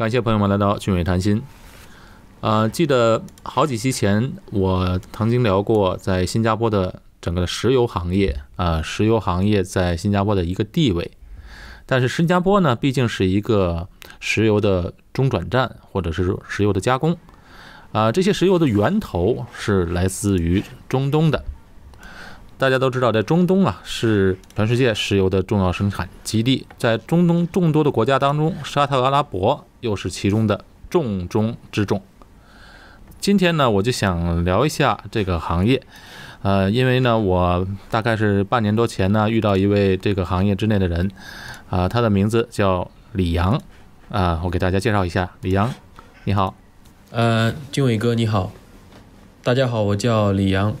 感谢朋友们来到俊伟谈心。呃，记得好几期前我曾经聊过在新加坡的整个的石油行业，啊，石油行业在新加坡的一个地位。但是新加坡呢，毕竟是一个石油的中转站，或者是说石油的加工。啊，这些石油的源头是来自于中东的。大家都知道，在中东啊，是全世界石油的重要生产基地。在中东众多的国家当中，沙特阿拉伯。又是其中的重中之重。今天呢，我就想聊一下这个行业，呃，因为呢，我大概是半年多前呢遇到一位这个行业之内的人，啊，他的名字叫李阳，啊，我给大家介绍一下李阳。你好，呃，经伟哥你好，大家好，我叫李阳。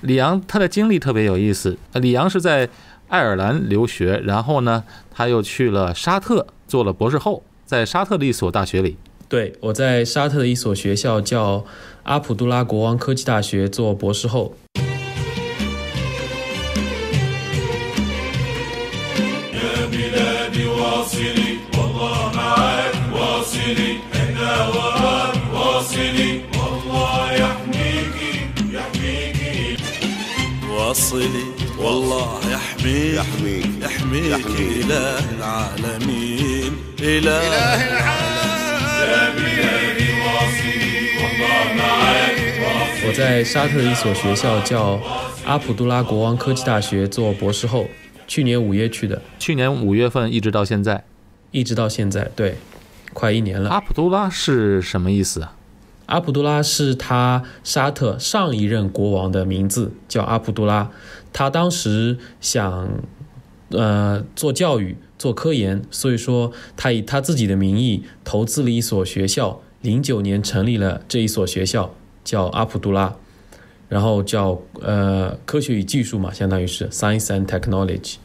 李阳他的经历特别有意思，李阳是在爱尔兰留学，然后呢，他又去了沙特做了博士后。在沙特的一所大学里，对我在沙特的一所学校叫阿卜杜拉国王科技大学做博士后。我在沙特一所学校叫阿卜杜拉国王科技大学做博士后，去年五月去的，去年五月份一直到现在，一直到现在，对，快一年了。阿卜杜拉是什么意思啊？阿卜杜拉是他沙特上一任国王的名字，叫阿卜杜拉，他当时想，呃，做教育。做科研，所以说他以他自己的名义投资了一所学校，零九年成立了这一所学校，叫阿卜杜拉，然后叫呃科学与技术嘛，相当于是 Science and Technology。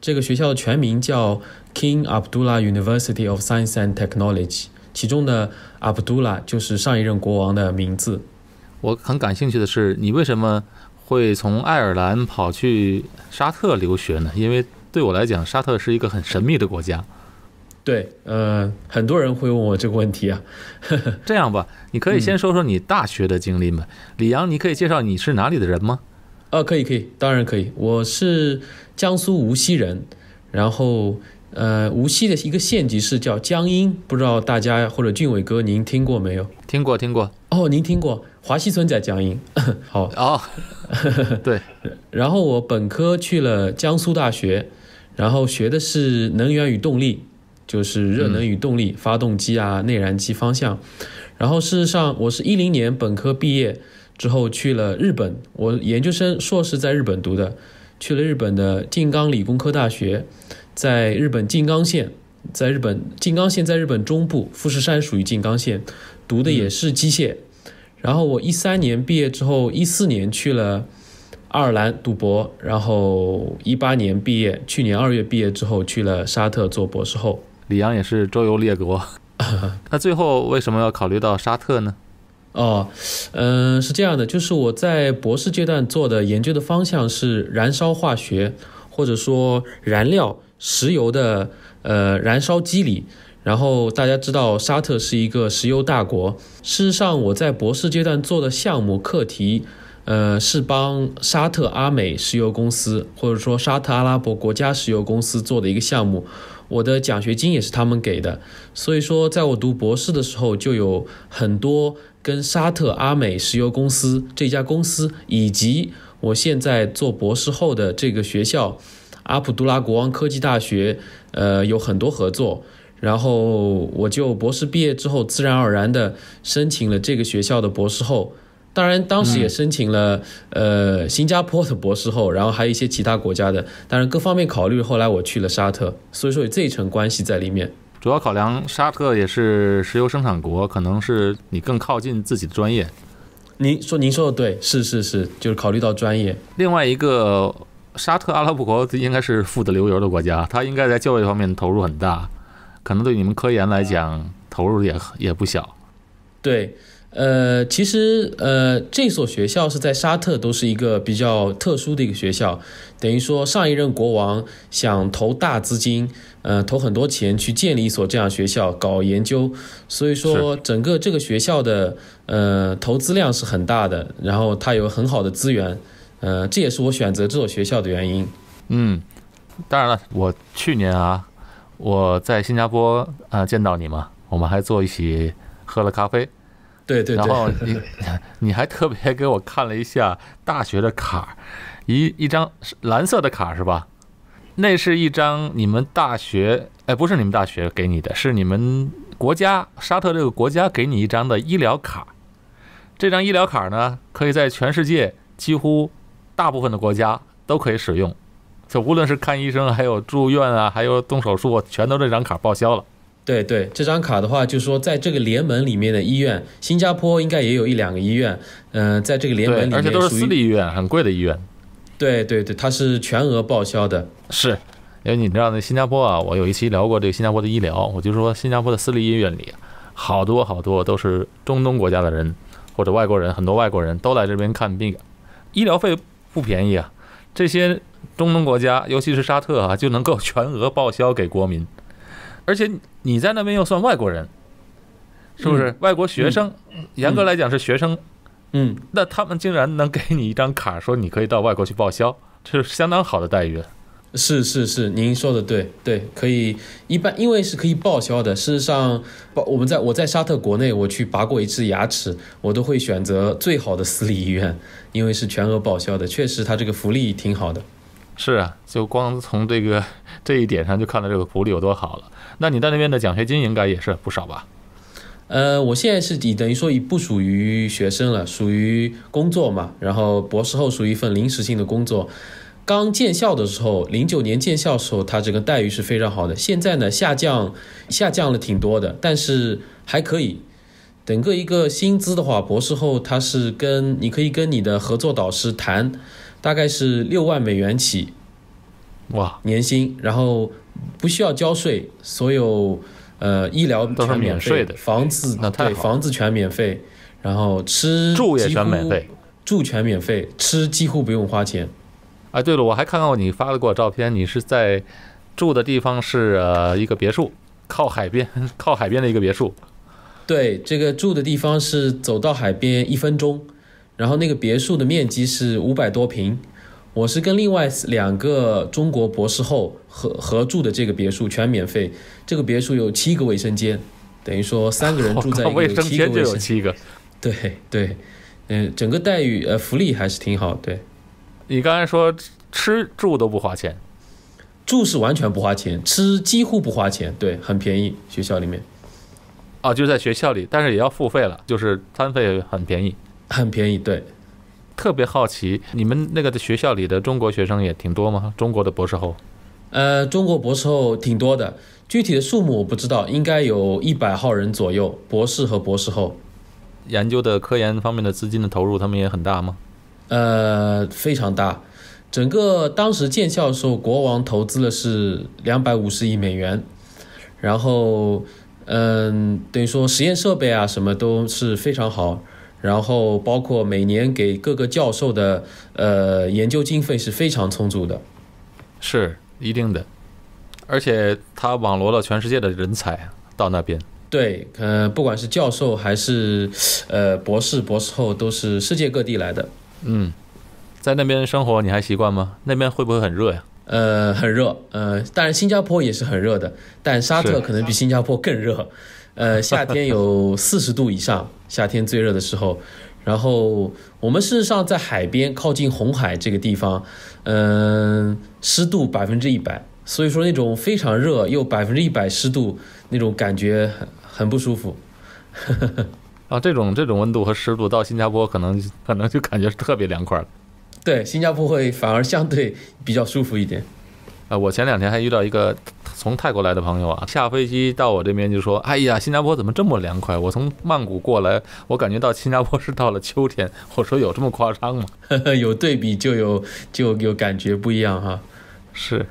这个学校全名叫 King Abdullah University of Science and Technology，其中的 Abdullah 就是上一任国王的名字。我很感兴趣的是，你为什么会从爱尔兰跑去沙特留学呢？因为对我来讲，沙特是一个很神秘的国家。对，呃，很多人会问我这个问题啊。这样吧，你可以先说说你大学的经历吗？李阳，你可以介绍你是哪里的人吗？啊，可以，可以，当然可以。我是江苏无锡人，然后，呃，无锡的一个县级市叫江阴，不知道大家或者俊伟哥您听过没有？听过，听过。哦，您听过华西村在江阴。好啊。对。然后我本科去了江苏大学。然后学的是能源与动力，就是热能与动力、发动机啊、内燃机方向。然后事实上，我是一零年本科毕业之后去了日本，我研究生硕士在日本读的，去了日本的静冈理工科大学，在日本静冈县，在日本静冈县在日本中部，富士山属于静冈县，读的也是机械。然后我一三年毕业之后，一四年去了。爱尔兰读博，然后一八年毕业，去年二月毕业之后去了沙特做博士后。李阳也是周游列国，那最后为什么要考虑到沙特呢？哦，嗯，是这样的，就是我在博士阶段做的研究的方向是燃烧化学，或者说燃料石油的呃燃烧机理。然后大家知道沙特是一个石油大国，事实上我在博士阶段做的项目课题。呃，是帮沙特阿美石油公司，或者说沙特阿拉伯国家石油公司做的一个项目。我的奖学金也是他们给的。所以说，在我读博士的时候，就有很多跟沙特阿美石油公司这家公司，以及我现在做博士后的这个学校——阿卜杜拉国王科技大学——呃，有很多合作。然后我就博士毕业之后，自然而然的申请了这个学校的博士后。当然，当时也申请了，呃，新加坡的博士后，然后还有一些其他国家的。当然，各方面考虑，后来我去了沙特，所以说有这一层关系在里面。主要考量沙特也是石油生产国，可能是你更靠近自己的专业。您说，您说的对，是是是，就是考虑到专业。另外一个，沙特阿拉伯国应该是富得流油的国家，它应该在教育方面投入很大，可能对你们科研来讲投入也也不小。对。呃，其实呃，这所学校是在沙特，都是一个比较特殊的一个学校，等于说上一任国王想投大资金，呃，投很多钱去建立一所这样学校搞研究，所以说整个这个学校的呃投资量是很大的，然后它有很好的资源，呃，这也是我选择这所学校的原因。嗯，当然了，我去年啊，我在新加坡啊见到你嘛，我们还坐一起喝了咖啡。对对，然后你 你还特别给我看了一下大学的卡，一一张蓝色的卡是吧？那是一张你们大学，哎，不是你们大学给你的，是你们国家沙特这个国家给你一张的医疗卡。这张医疗卡呢，可以在全世界几乎大部分的国家都可以使用，就无论是看医生，还有住院啊，还有动手术，全都这张卡报销了。对对，这张卡的话，就是说在这个联盟里面的医院，新加坡应该也有一两个医院，嗯，在这个联盟里面，而且都是私立医院，很贵的医院。对对对，它是全额报销的，是，因为你知道那新加坡啊，我有一期聊过这个新加坡的医疗，我就说新加坡的私立医院里，好多好多都是中东国家的人或者外国人，很多外国人都来这边看病，医疗费不便宜啊，这些中东国家，尤其是沙特啊，就能够全额报销给国民。而且你在那边又算外国人，是不是？外国学生，严格来讲是学生，嗯。那他们竟然能给你一张卡，说你可以到外国去报销，这是相当好的待遇。是是是，您说的对对，可以一般，因为是可以报销的。事实上，我我们在我在沙特国内，我去拔过一次牙齿，我都会选择最好的私立医院，因为是全额报销的，确实它这个福利挺好的。是啊，就光从这个。这一点上就看到这个福利有多好了。那你在那边的奖学金应该也是不少吧？呃，我现在是等于说已不属于学生了，属于工作嘛。然后博士后属于一份临时性的工作。刚建校的时候，零九年建校时候，他这个待遇是非常好的。现在呢，下降下降了挺多的，但是还可以。整个一个薪资的话，博士后他是跟你可以跟你的合作导师谈，大概是六万美元起。哇，年薪，然后不需要交税，所有呃医疗都是免税的，房子对房子全免费，然后吃住也全免费，住全免费，吃几乎不用花钱。哎，对了，我还看到你发的过照片，你是在住的地方是呃一个别墅，靠海边 靠海边的一个别墅。对，这个住的地方是走到海边一分钟，然后那个别墅的面积是五百多平。我是跟另外两个中国博士后合合住的这个别墅，全免费。这个别墅有七个卫生间，等于说三个人住在一个，卫生间就有七个。对对，嗯，整个待遇呃福利还是挺好。对，你刚才说吃住都不花钱，住是完全不花钱，吃几乎不花钱，对，很便宜，学校里面。啊，就在学校里，但是也要付费了，就是餐费很便宜，很便宜，对。特别好奇，你们那个的学校里的中国学生也挺多吗？中国的博士后？呃，中国博士后挺多的，具体的数目我不知道，应该有一百号人左右，博士和博士后。研究的科研方面的资金的投入，他们也很大吗？呃，非常大。整个当时建校的时候，国王投资了是两百五十亿美元，然后，嗯，等于说实验设备啊什么都是非常好。然后包括每年给各个教授的呃研究经费是非常充足的，是一定的，而且他网罗了全世界的人才到那边。对，呃，不管是教授还是呃博士、博士后，都是世界各地来的。嗯，在那边生活你还习惯吗？那边会不会很热呀？呃，很热。呃，当然，新加坡也是很热的，但沙特可能比新加坡更热。呃，夏天有四十度以上，夏天最热的时候。然后，我们事实上在海边靠近红海这个地方，嗯，湿度百分之一百，所以说那种非常热又百分之一百湿度那种感觉很不舒服。啊，这种这种温度和湿度到新加坡可能可能就感觉是特别凉快了。对，新加坡会反而相对比较舒服一点。啊，我前两天还遇到一个从泰国来的朋友啊，下飞机到我这边就说：“哎呀，新加坡怎么这么凉快？我从曼谷过来，我感觉到新加坡是到了秋天。”我说：“有这么夸张吗？” 有对比就有就有感觉不一样哈。是，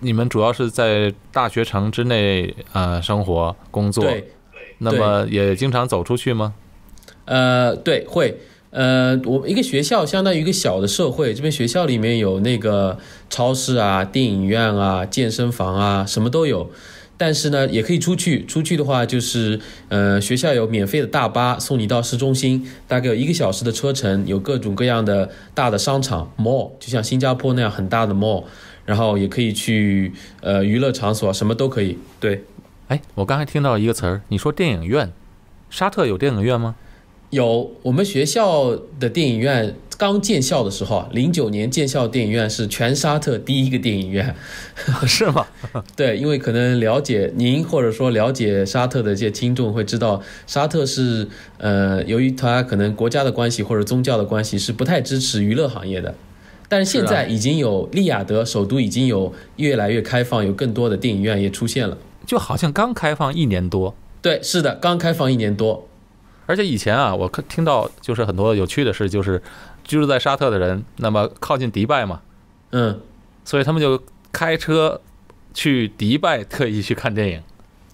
你们主要是在大学城之内啊生活工作，对，那么也经常走出去吗？呃，对，会。呃，我们一个学校相当于一个小的社会，这边学校里面有那个超市啊、电影院啊、健身房啊，什么都有。但是呢，也可以出去，出去的话就是，呃，学校有免费的大巴送你到市中心，大概有一个小时的车程，有各种各样的大的商场 mall，就像新加坡那样很大的 mall。然后也可以去呃娱乐场所，什么都可以。对，哎，我刚才听到一个词儿，你说电影院，沙特有电影院吗？有我们学校的电影院刚建校的时候，零九年建校，电影院是全沙特第一个电影院，是吗？对，因为可能了解您或者说了解沙特的一些听众会知道，沙特是呃，由于它可能国家的关系或者宗教的关系是不太支持娱乐行业的，但是现在已经有利雅得首都已经有越来越开放，有更多的电影院也出现了，就好像刚开放一年多，对，是的，刚开放一年多。而且以前啊，我听到就是很多有趣的事，就是居住在沙特的人，那么靠近迪拜嘛，嗯，所以他们就开车去迪拜特意去看电影。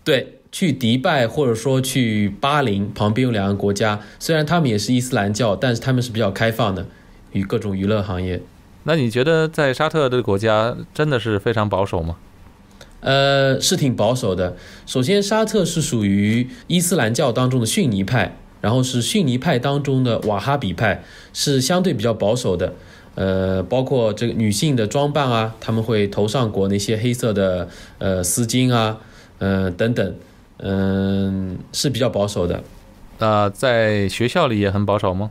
对，去迪拜或者说去巴林，旁边有两个国家，虽然他们也是伊斯兰教，但是他们是比较开放的，与各种娱乐行业。那你觉得在沙特的国家真的是非常保守吗？呃，是挺保守的。首先，沙特是属于伊斯兰教当中的逊尼派，然后是逊尼派当中的瓦哈比派，是相对比较保守的。呃，包括这个女性的装扮啊，他们会头上裹那些黑色的呃丝巾啊，嗯等等，嗯是比较保守的。那在学校里也很保守吗？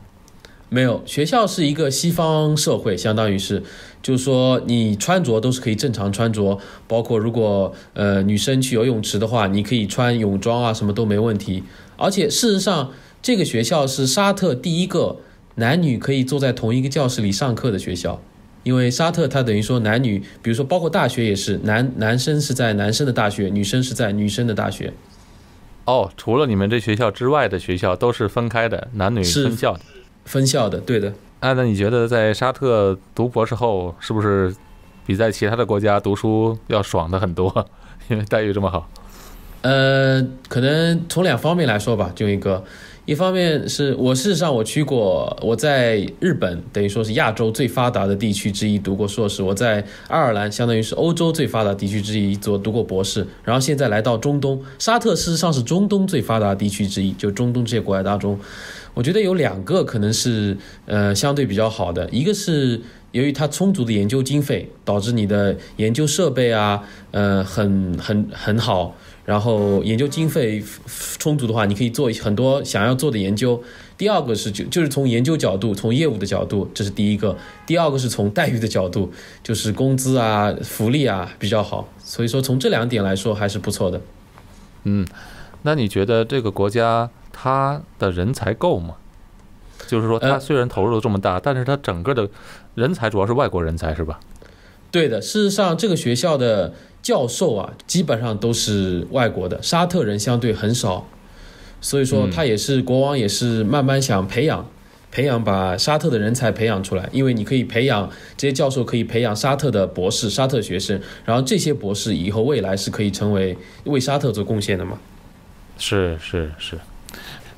没有，学校是一个西方社会，相当于是，就是说你穿着都是可以正常穿着，包括如果呃女生去游泳池的话，你可以穿泳装啊，什么都没问题。而且事实上，这个学校是沙特第一个男女可以坐在同一个教室里上课的学校，因为沙特它等于说男女，比如说包括大学也是，男男生是在男生的大学，女生是在女生的大学。哦，除了你们这学校之外的学校都是分开的，男女分校的。分校的，对的。啊，那你觉得在沙特读博士后是不是比在其他的国家读书要爽的很多？因为待遇这么好。呃，可能从两方面来说吧，就英哥。一方面是我事实上我去过，我在日本等于说是亚洲最发达的地区之一读过硕士；我在爱尔兰相当于是欧洲最发达地区之一做读过博士。然后现在来到中东，沙特事实上是中东最发达地区之一，就中东这些国家当中，我觉得有两个可能是呃相对比较好的，一个是由于它充足的研究经费导致你的研究设备啊，呃很很很好。然后研究经费充足的话，你可以做很多想要做的研究。第二个是就就是从研究角度从业务的角度，这是第一个。第二个是从待遇的角度，就是工资啊、福利啊比较好。所以说从这两点来说还是不错的。嗯，那你觉得这个国家它的人才够吗？就是说它虽然投入这么大，但是它整个的人才主要是外国人才是吧？对的，事实上这个学校的。教授啊，基本上都是外国的，沙特人相对很少，所以说他也是国王，也是慢慢想培养，培养把沙特的人才培养出来，因为你可以培养这些教授，可以培养沙特的博士、沙特学生，然后这些博士以后未来是可以成为为沙特做贡献的嘛？是是是。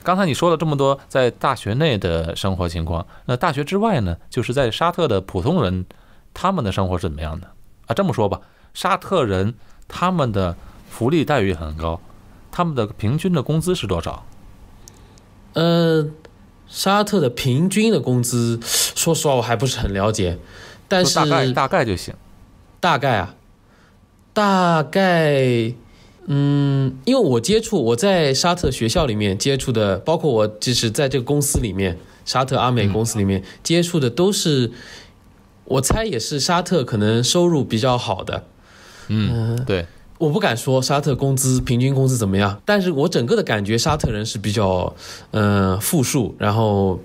刚才你说了这么多在大学内的生活情况，那大学之外呢？就是在沙特的普通人，他们的生活是怎么样的啊？这么说吧。沙特人他们的福利待遇很高，他们的平均的工资是多少？呃，沙特的平均的工资，说实话我还不是很了解，但是大概大概就行。大概啊，大概嗯，因为我接触我在沙特学校里面接触的，包括我就是在这个公司里面，沙特阿美公司里面接触的都是，我猜也是沙特可能收入比较好的。嗯，对，我不敢说沙特工资平均工资怎么样，但是我整个的感觉沙特人是比较，嗯，富庶，然后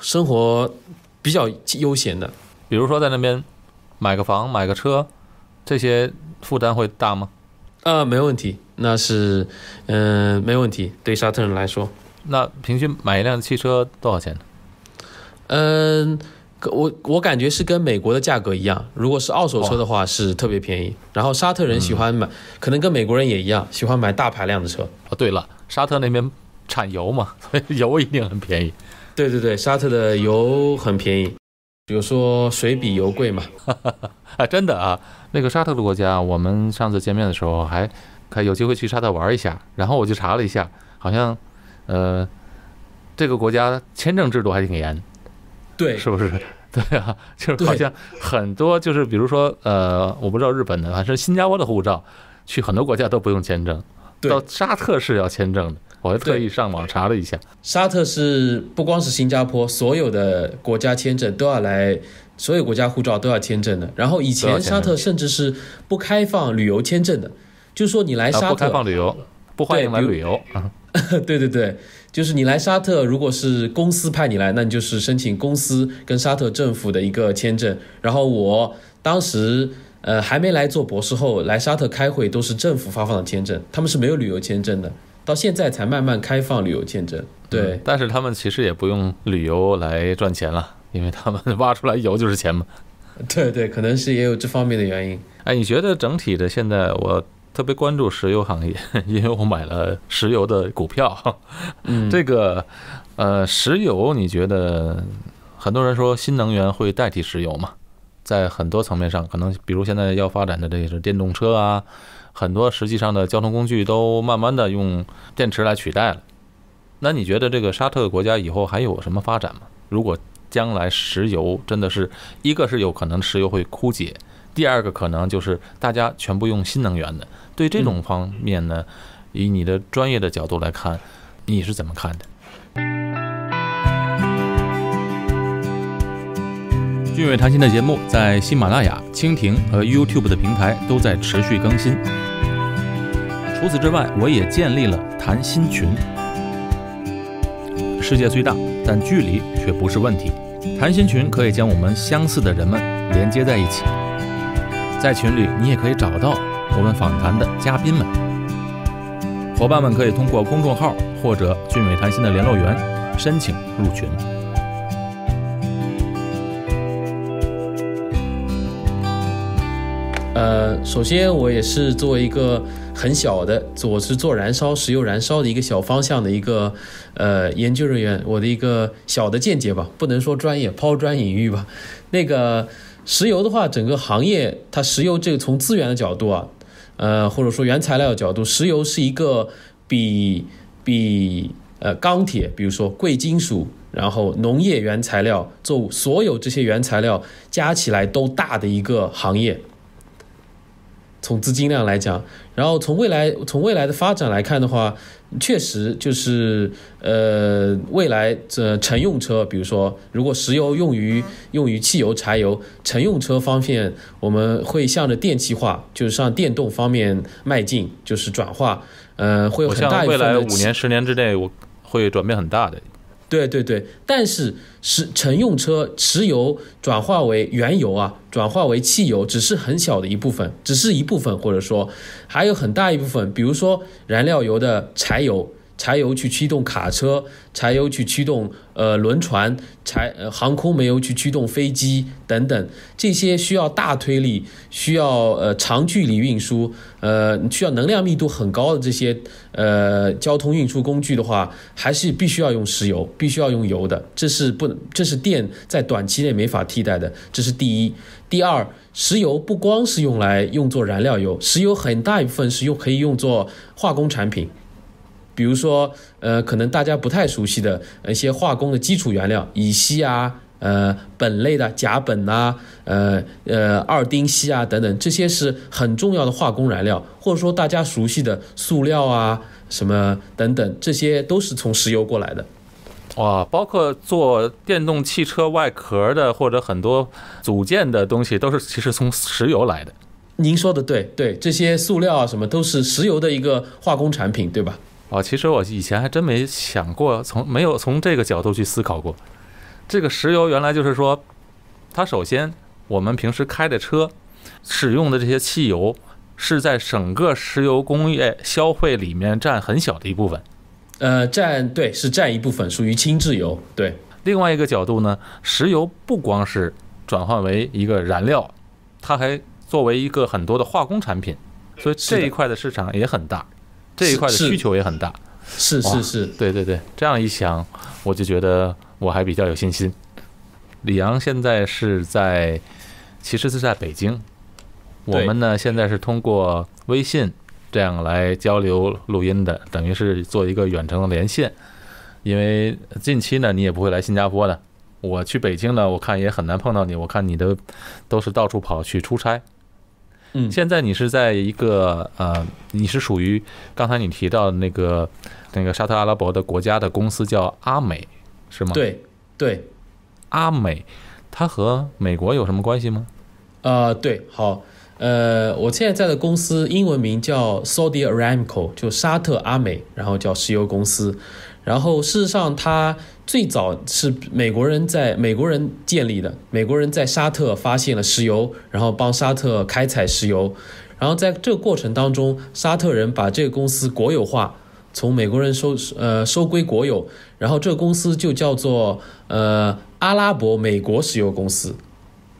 生活比较悠闲的。比如说在那边买个房、买个车，这些负担会大吗？啊，没问题，那是，嗯，没问题。对沙特人来说，那平均买一辆汽车多少钱？嗯。我我感觉是跟美国的价格一样，如果是二手车的话是特别便宜。然后沙特人喜欢买，可能跟美国人也一样，喜欢买大排量的车。哦，对了，沙特那边产油嘛，油一定很便宜。对对对，沙特的油很便宜，比如说水比油贵嘛。啊，真的啊，那个沙特的国家，我们上次见面的时候还，还有机会去沙特玩一下。然后我就查了一下，好像，呃，这个国家签证制度还挺严。对，是不是？对啊，就是好像很多，就是比如说，呃，我不知道日本的，反正新加坡的护照，去很多国家都不用签证。对，沙特是要签证的，我还特意上网查了一下。沙特是不光是新加坡，所有的国家签证都要来，所有国家护照都要签证的。然后以前沙特甚至是不开放旅游签证的，就是说你来沙特不开放旅游，不欢迎来旅游啊！对 对对。就是你来沙特，如果是公司派你来，那你就是申请公司跟沙特政府的一个签证。然后我当时呃还没来做博士，后来沙特开会都是政府发放的签证，他们是没有旅游签证的。到现在才慢慢开放旅游签证。对，但是他们其实也不用旅游来赚钱了，因为他们挖出来油就是钱嘛。对对，可能是也有这方面的原因。哎，你觉得整体的现在我？特别关注石油行业，因为我买了石油的股票。这个，呃，石油，你觉得很多人说新能源会代替石油吗？在很多层面上，可能比如现在要发展的这些电动车啊，很多实际上的交通工具都慢慢的用电池来取代了。那你觉得这个沙特国家以后还有什么发展吗？如果将来石油真的是，一个是有可能石油会枯竭。第二个可能就是大家全部用新能源的，对这种方面呢，以你的专业的角度来看，你是怎么看的？俊伟谈心的节目在喜马拉雅、蜻蜓和 YouTube 的平台都在持续更新。除此之外，我也建立了谈心群，世界虽大，但距离却不是问题。谈心群可以将我们相似的人们连接在一起。在群里，你也可以找到我们访谈的嘉宾们、伙伴们，可以通过公众号或者俊美谈心的联络员申请入群。呃，首先我也是做一个很小的，我是做燃烧石油燃烧的一个小方向的一个呃研究人员，我的一个小的见解吧，不能说专业抛砖引玉吧，那个。石油的话，整个行业它石油这个从资源的角度啊，呃或者说原材料的角度，石油是一个比比呃钢铁，比如说贵金属，然后农业原材料做所有这些原材料加起来都大的一个行业，从资金量来讲。然后从未来从未来的发展来看的话，确实就是呃，未来这乘用车，比如说如果石油用于用于汽油、柴油，乘用车方面，我们会向着电气化，就是向电动方面迈进，就是转化，呃，会很大。未来五年、十年之内，我会转变很大的。对对对，但是是乘用车，石油转化为原油啊，转化为汽油，只是很小的一部分，只是一部分，或者说还有很大一部分，比如说燃料油的柴油。柴油去驱动卡车，柴油去驱动呃轮船，柴航空煤油去驱动飞机等等，这些需要大推力、需要呃长距离运输、呃需要能量密度很高的这些呃交通运输工具的话，还是必须要用石油，必须要用油的。这是不，这是电在短期内没法替代的。这是第一。第二，石油不光是用来用作燃料油，石油很大一部分是用可以用作化工产品。比如说，呃，可能大家不太熟悉的一些化工的基础原料，乙烯啊，呃，苯类的、甲苯啊，呃呃，二丁烯啊等等，这些是很重要的化工燃料。或者说大家熟悉的塑料啊，什么等等，这些都是从石油过来的。哇，包括做电动汽车外壳的或者很多组件的东西，都是其实从石油来的。您说的对，对，这些塑料啊什么都是石油的一个化工产品，对吧？哦，其实我以前还真没想过，从没有从这个角度去思考过。这个石油原来就是说，它首先我们平时开的车使用的这些汽油是在整个石油工业消费里面占很小的一部分，呃，占对是占一部分属于轻质油。对，另外一个角度呢，石油不光是转换为一个燃料，它还作为一个很多的化工产品，所以这一块的市场也很大。这一块的需求也很大，是是是对对对，这样一想，我就觉得我还比较有信心。李阳现在是在，其实是在北京。我们呢，现在是通过微信这样来交流录音的，等于是做一个远程的连线。因为近期呢，你也不会来新加坡的，我去北京呢，我看也很难碰到你。我看你的都是到处跑去出差。嗯，现在你是在一个呃，你是属于刚才你提到那个那个沙特阿拉伯的国家的公司叫阿美，是吗？对，对，阿美，它和美国有什么关系吗？呃，对，好，呃，我现在在的公司英文名叫 Saudi Aramco，就沙特阿美，然后叫石油公司。然后，事实上，它最早是美国人在美国人建立的。美国人在沙特发现了石油，然后帮沙特开采石油。然后在这个过程当中，沙特人把这个公司国有化，从美国人收呃收归国有。然后这个公司就叫做呃阿拉伯美国石油公司，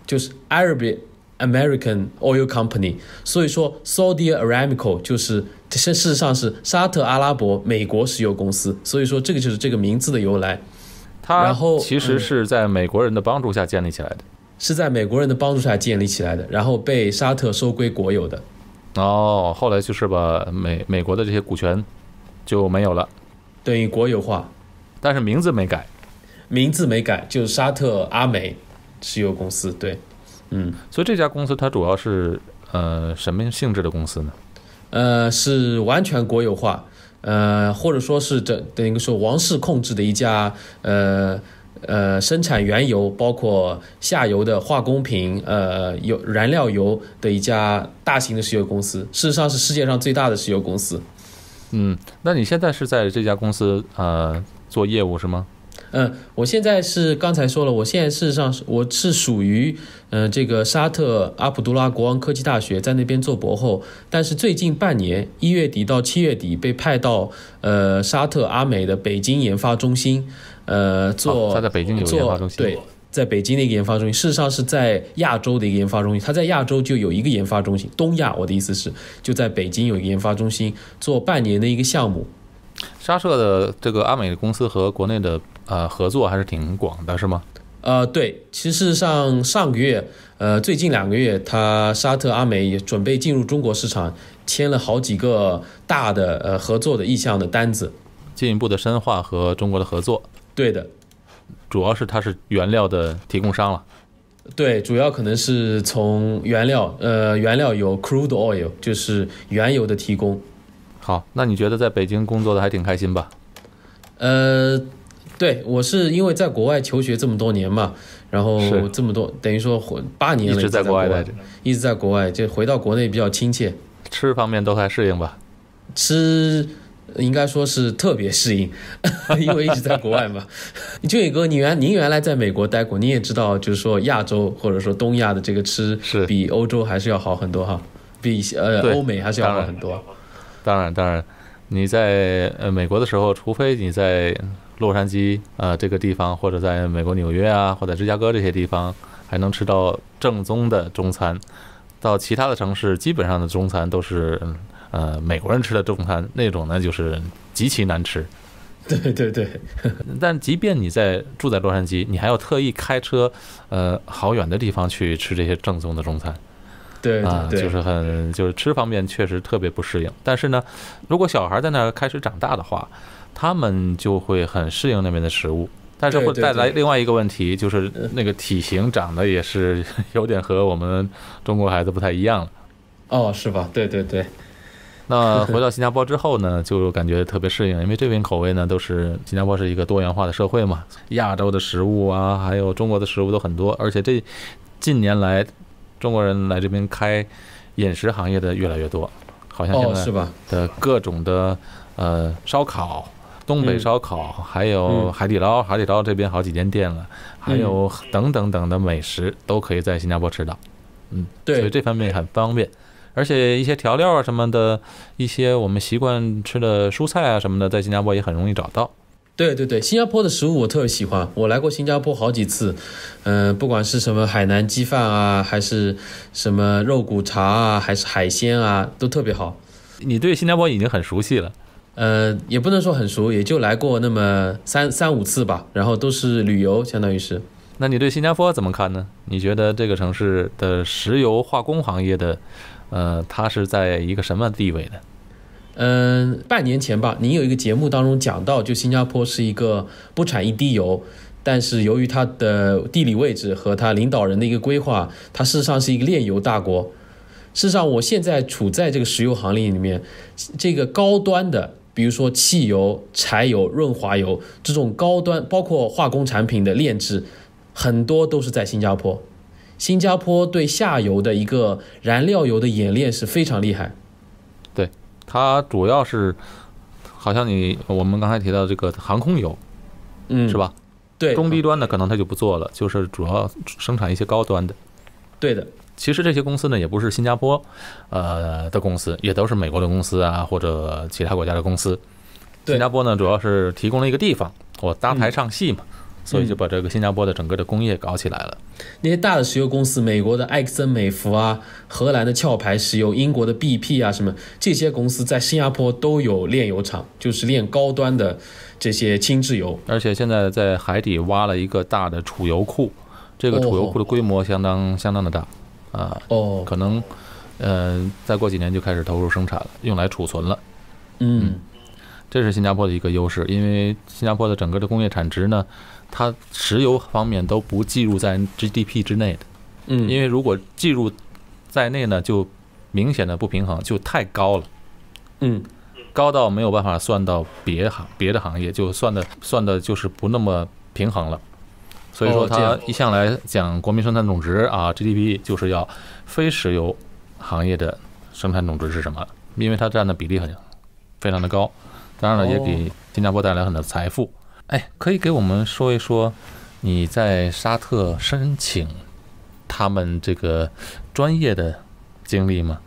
就是 a r a b i American Oil Company，所以说 Saudi Aramco 就是，这事实上是沙特阿拉伯美国石油公司，所以说这个就是这个名字的由来。它然后其实是在美国人的帮助下建立起来的，是在美国人的帮助下建立起来的，然后被沙特收归国有的。哦，后来就是把美美国的这些股权就没有了，等于国有化，但是名字没改，名字没改，就是沙特阿美石油公司，对。嗯，所以这家公司它主要是呃什么性质的公司呢？呃，是完全国有化，呃，或者说是等等于说王室控制的一家呃呃生产原油，包括下游的化工品，呃油燃料油的一家大型的石油公司，事实上是世界上最大的石油公司。嗯，那你现在是在这家公司啊做业务是吗？嗯，我现在是刚才说了，我现在事实上我是属于，嗯，这个沙特阿卜杜拉国王科技大学在那边做博后，但是最近半年一月底到七月底被派到呃沙特阿美的北京研发中心，呃，做在北京有研发中心，对，在北京的一个研发中心，事实上是在亚洲的一个研发中心，他在亚洲就有一个研发中心，东亚，我的意思是就在北京有研发中心做半年的一个项目。沙特的这个阿美公司和国内的呃合作还是挺广的，是吗？呃，对，其实上上个月，呃，最近两个月，他沙特阿美也准备进入中国市场，签了好几个大的呃合作的意向的单子，进一步的深化和中国的合作。对的，主要是它是原料的提供商了。对，主要可能是从原料，呃，原料有 crude oil，就是原油的提供。哦，那你觉得在北京工作的还挺开心吧？呃，对，我是因为在国外求学这么多年嘛，然后这么多等于说八年一直在国外，待着，一直在国外就回到国内比较亲切。吃方面都还适应吧？吃应该说是特别适应，因为一直在国外嘛。俊宇哥，你原您原来在美国待过，你也知道，就是说亚洲或者说东亚的这个吃是比欧洲还是要好很多哈，比呃欧美还是要好很多。当然，当然，你在呃美国的时候，除非你在洛杉矶呃这个地方，或者在美国纽约啊，或者芝加哥这些地方，还能吃到正宗的中餐。到其他的城市，基本上的中餐都是呃美国人吃的中餐，那种呢就是极其难吃。对对对。但即便你在住在洛杉矶，你还要特意开车呃好远的地方去吃这些正宗的中餐。对啊，就是很就是吃方面确实特别不适应。但是呢，如果小孩在那儿开始长大的话，他们就会很适应那边的食物。但是会带来另外一个问题，就是那个体型长得也是 有点和我们中国孩子不太一样了。哦，是吧？对对对。那回到新加坡之后呢，就感觉特别适应，因为这边口味呢都是新加坡是一个多元化的社会嘛，亚洲的食物啊，还有中国的食物都很多，而且这近年来。中国人来这边开饮食行业的越来越多，好像现在的各种的呃烧烤，东北烧烤，还有海底捞，海底捞这边好几间店了，还有等等等的美食都可以在新加坡吃到，嗯，所以这方面很方便，而且一些调料啊什么的，一些我们习惯吃的蔬菜啊什么的，在新加坡也很容易找到。对对对，新加坡的食物我特别喜欢，我来过新加坡好几次，嗯，不管是什么海南鸡饭啊，还是什么肉骨茶啊，还是海鲜啊，都特别好。你对新加坡已经很熟悉了，呃，也不能说很熟，也就来过那么三三五次吧，然后都是旅游，相当于是。那你对新加坡怎么看呢？你觉得这个城市的石油化工行业的，呃，它是在一个什么地位呢？嗯，半年前吧，您有一个节目当中讲到，就新加坡是一个不产一滴油，但是由于它的地理位置和它领导人的一个规划，它事实上是一个炼油大国。事实上，我现在处在这个石油行列里面，这个高端的，比如说汽油、柴油、润滑油这种高端，包括化工产品的炼制，很多都是在新加坡。新加坡对下游的一个燃料油的冶炼是非常厉害。它主要是，好像你我们刚才提到这个航空油，嗯，是吧？对，中低端的可能它就不做了，就是主要生产一些高端的。对的，其实这些公司呢也不是新加坡，呃的公司，也都是美国的公司啊或者其他国家的公司。新加坡呢主要是提供了一个地方，我搭台唱戏嘛。所以就把这个新加坡的整个的工业搞起来了。那些大的石油公司，美国的埃克森美孚啊，荷兰的壳牌石油，英国的 BP 啊，什么这些公司在新加坡都有炼油厂，就是炼高端的这些轻质油。而且现在在海底挖了一个大的储油库，这个储油库的规模相当相当的大啊。哦。可能，呃，再过几年就开始投入生产了，用来储存了。嗯。这是新加坡的一个优势，因为新加坡的整个的工业产值呢。它石油方面都不计入在 GDP 之内的，嗯，因为如果计入在内呢，就明显的不平衡，就太高了，嗯，高到没有办法算到别行别的行业，就算的算的就是不那么平衡了。所以说它一向来讲国民生产总值啊 GDP 就是要非石油行业的生产总值是什么？因为它占的比例很非常的高，当然了也给新加坡带来很多财富。哎，可以给我们说一说你在沙特申请他们这个专业的经历吗？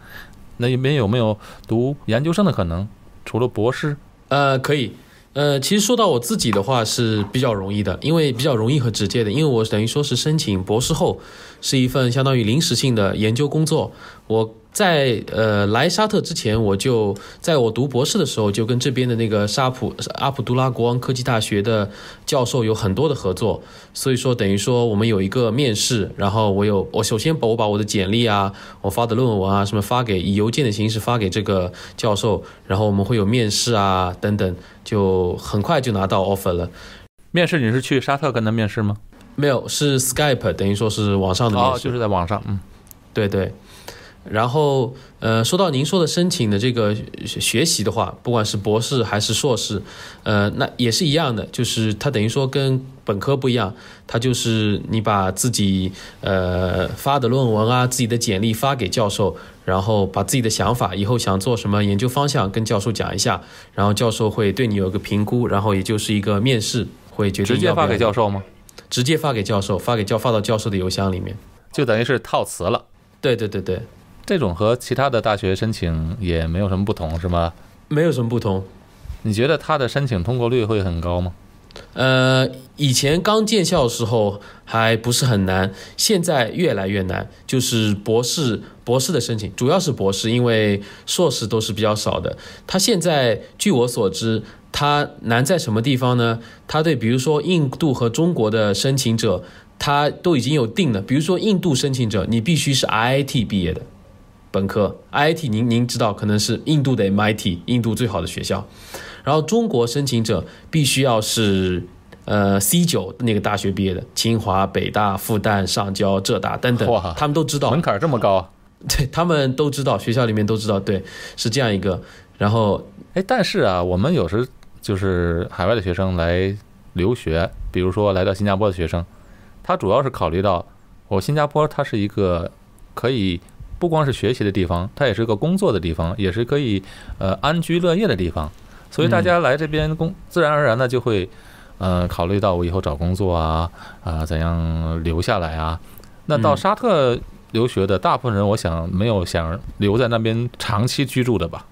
那里面有没有读研究生的可能？除了博士？呃，可以。呃，其实说到我自己的话是比较容易的，因为比较容易和直接的，因为我等于说是申请博士后，是一份相当于临时性的研究工作。我在呃来沙特之前，我就在我读博士的时候，就跟这边的那个沙普阿卜杜拉国王科技大学的教授有很多的合作，所以说等于说我们有一个面试，然后我有我首先把我把我的简历啊，我发的论文啊什么发给以邮件的形式发给这个教授，然后我们会有面试啊等等。就很快就拿到 offer 了。面试你是去沙特跟他面试吗？没有，是 Skype，等于说是网上的面试，就是在网上。嗯，对对。然后，呃，说到您说的申请的这个学习的话，不管是博士还是硕士，呃，那也是一样的，就是它等于说跟本科不一样，它就是你把自己呃发的论文啊、自己的简历发给教授，然后把自己的想法，以后想做什么研究方向跟教授讲一下，然后教授会对你有个评估，然后也就是一个面试会决定直接发给教授吗？直接发给教授，发给教发到教授的邮箱里面，就等于是套词了。对对对对。这种和其他的大学申请也没有什么不同，是吗？没有什么不同。你觉得他的申请通过率会很高吗？呃，以前刚建校的时候还不是很难，现在越来越难。就是博士，博士的申请主要是博士，因为硕士都是比较少的。他现在据我所知，他难在什么地方呢？他对比如说印度和中国的申请者，他都已经有定了。比如说印度申请者，你必须是 IIT 毕业的。本科，IIT，您您知道可能是印度的 MIT，印度最好的学校。然后中国申请者必须要是，呃，C 九那个大学毕业的，清华、北大、复旦、上交、浙大等等，他们都知道。门槛这么高？对，他们都知道，学校里面都知道。对，是这样一个。然后，哎，但是啊，我们有时就是海外的学生来留学，比如说来到新加坡的学生，他主要是考虑到，我新加坡它是一个可以。不光是学习的地方，它也是个工作的地方，也是可以呃安居乐业的地方。所以大家来这边工，自然而然的就会呃考虑到我以后找工作啊啊怎样留下来啊。那到沙特留学的大部分人，我想没有想留在那边长期居住的吧？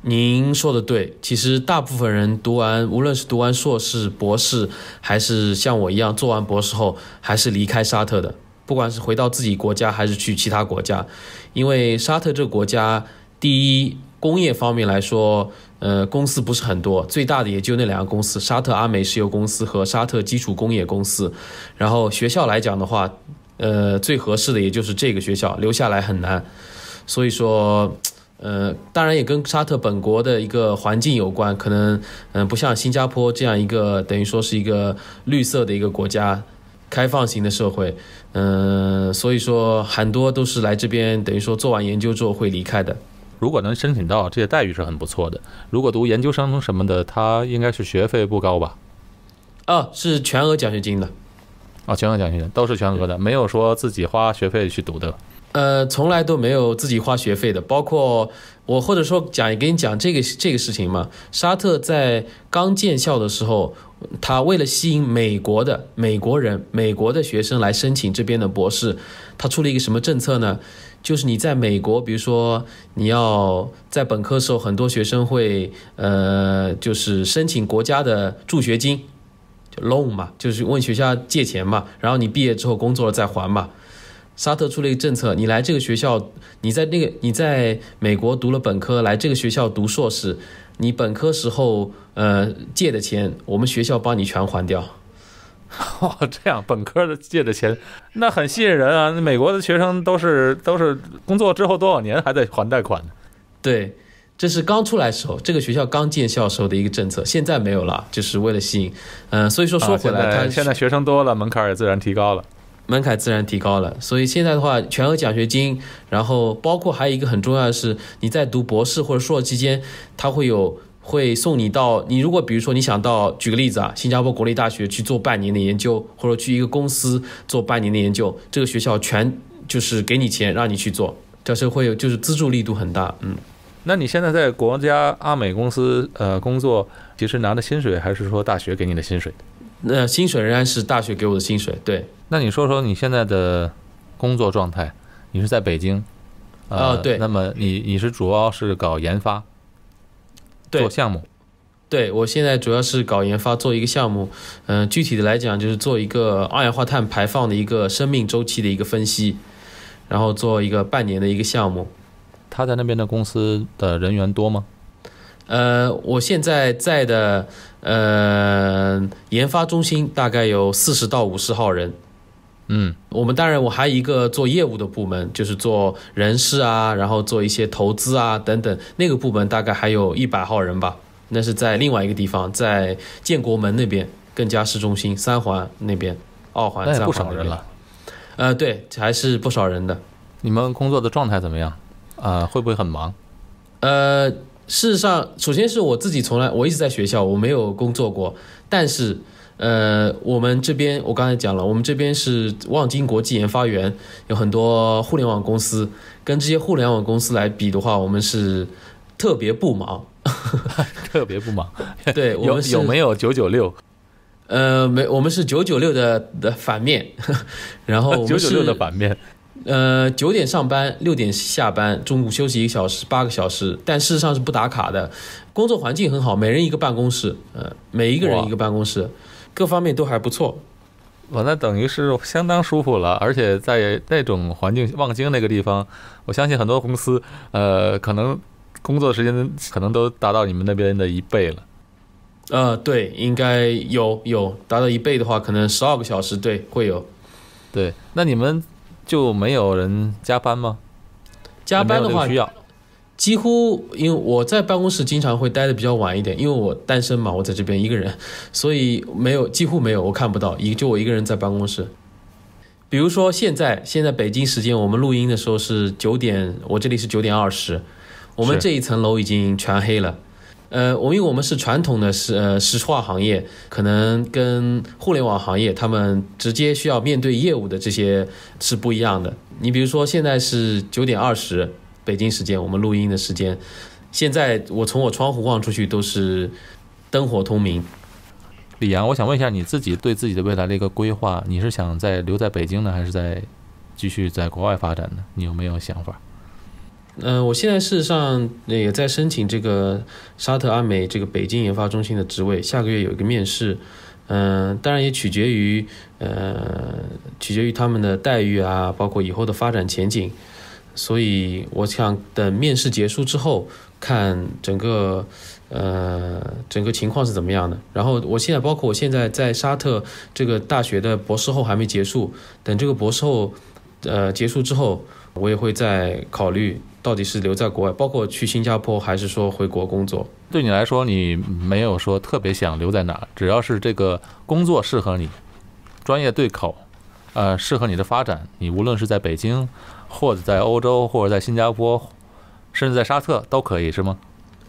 您说的对，其实大部分人读完，无论是读完硕士、博士，还是像我一样做完博士后，还是离开沙特的。不管是回到自己国家还是去其他国家，因为沙特这个国家，第一工业方面来说，呃，公司不是很多，最大的也就那两个公司——沙特阿美石油公司和沙特基础工业公司。然后学校来讲的话，呃，最合适的也就是这个学校，留下来很难。所以说，呃，当然也跟沙特本国的一个环境有关，可能，嗯，不像新加坡这样一个等于说是一个绿色的一个国家，开放型的社会。嗯，所以说很多都是来这边，等于说做完研究之后会离开的。如果能申请到，这些待遇是很不错的。如果读研究生什么的，他应该是学费不高吧？啊，是全额奖学金的。啊，全额奖学金都是全额的，没有说自己花学费去读的。呃，从来都没有自己花学费的，包括我或者说讲，也你讲这个这个事情嘛。沙特在刚建校的时候，他为了吸引美国的美国人、美国的学生来申请这边的博士，他出了一个什么政策呢？就是你在美国，比如说你要在本科时候，很多学生会呃，就是申请国家的助学金，就 loan 嘛，就是问学校借钱嘛，然后你毕业之后工作了再还嘛。沙特出了一个政策，你来这个学校，你在那个你在美国读了本科，来这个学校读硕士，你本科时候呃借的钱，我们学校帮你全还掉。哦，这样本科的借的钱，那很吸引人啊！美国的学生都是都是工作之后多少年还在还贷款呢？对，这是刚出来时候，这个学校刚建校时候的一个政策，现在没有了，就是为了吸引，嗯，所以说说回来，现在学生多了，门槛也自然提高了。门槛自然提高了，所以现在的话，全额奖学金，然后包括还有一个很重要的是，你在读博士或者硕期间，他会有会送你到你如果比如说你想到举个例子啊，新加坡国立大学去做半年的研究，或者去一个公司做半年的研究，这个学校全就是给你钱让你去做，这是会有就是资助力度很大，嗯。那你现在在国家阿美公司呃工作，其实拿的薪水还是说大学给你的薪水？那薪水仍然是大学给我的薪水，对。那你说说你现在的工作状态？你是在北京？啊，对。那么你你是主要是搞研发，做项目？对我现在主要是搞研发，做一个项目。嗯，具体的来讲就是做一个二氧化碳排放的一个生命周期的一个分析，然后做一个半年的一个项目。他在那边的公司的人员多吗？呃，我现在在的呃研发中心大概有四十到五十号人。嗯，我们当然，我还有一个做业务的部门，就是做人事啊，然后做一些投资啊等等。那个部门大概还有一百号人吧，那是在另外一个地方，在建国门那边，更加市中心三环那边，二环。三不少人了。呃，对，还是不少人的。你们工作的状态怎么样？啊，会不会很忙？呃，事实上，首先是我自己从来，我一直在学校，我没有工作过，但是。呃，我们这边我刚才讲了，我们这边是望京国际研发园，有很多互联网公司。跟这些互联网公司来比的话，我们是特别不忙，特别不忙。对，我们有没有九九六？呃，没，我们是九九六的的反面。然后九九六的反面，呃，九点上班，六点下班，中午休息一个小时，八个小时。但事实上是不打卡的，工作环境很好，每人一个办公室，呃，每一个人一个办公室。各方面都还不错，我那等于是相当舒服了，而且在那种环境，望京那个地方，我相信很多公司，呃，可能工作时间可能都达到你们那边的一倍了。呃，对，应该有有达到一倍的话，可能十二个小时，对，会有。对，那你们就没有人加班吗？加班的话。需要。几乎因为我在办公室经常会待的比较晚一点，因为我单身嘛，我在这边一个人，所以没有几乎没有我看不到，一就我一个人在办公室。比如说现在现在北京时间我们录音的时候是九点，我这里是九点二十，我们这一层楼已经全黑了。呃，我因为我们是传统的实呃石化行业，可能跟互联网行业他们直接需要面对业务的这些是不一样的。你比如说现在是九点二十。北京时间，我们录音的时间，现在我从我窗户望出去都是灯火通明。李阳，我想问一下你自己对自己的未来的一个规划，你是想在留在北京呢，还是在继续在国外发展呢？你有没有想法？嗯，我现在事实上也在申请这个沙特阿美这个北京研发中心的职位，下个月有一个面试。嗯，当然也取决于呃，取决于他们的待遇啊，包括以后的发展前景。所以我想等面试结束之后，看整个，呃，整个情况是怎么样的。然后我现在，包括我现在在沙特这个大学的博士后还没结束，等这个博士后，呃，结束之后，我也会再考虑到底是留在国外，包括去新加坡，还是说回国工作。对你来说，你没有说特别想留在哪，只要是这个工作适合你，专业对口，呃，适合你的发展，你无论是在北京。或者在欧洲，或者在新加坡，甚至在沙特都可以，是吗？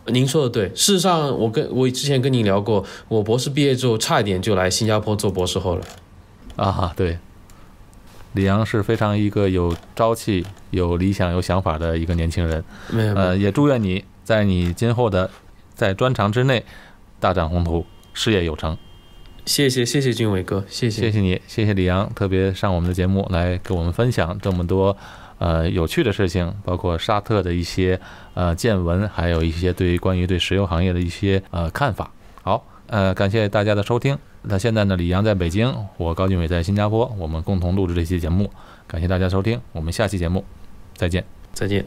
您说的对。事实上，我跟我之前跟您聊过，我博士毕业之后差一点就来新加坡做博士后了。啊，对。李阳是非常一个有朝气、有理想、有想法的一个年轻人。呃，也祝愿你在你今后的在专长之内大展宏图，事业有成。谢谢，谢谢俊伟哥，谢谢，谢谢你，谢谢李阳特别上我们的节目来给我们分享这么多。呃，有趣的事情，包括沙特的一些呃见闻，还有一些对于关于对石油行业的一些呃看法。好，呃，感谢大家的收听。那现在呢，李阳在北京，我高俊伟在新加坡，我们共同录制这期节目。感谢大家收听，我们下期节目再见，再见。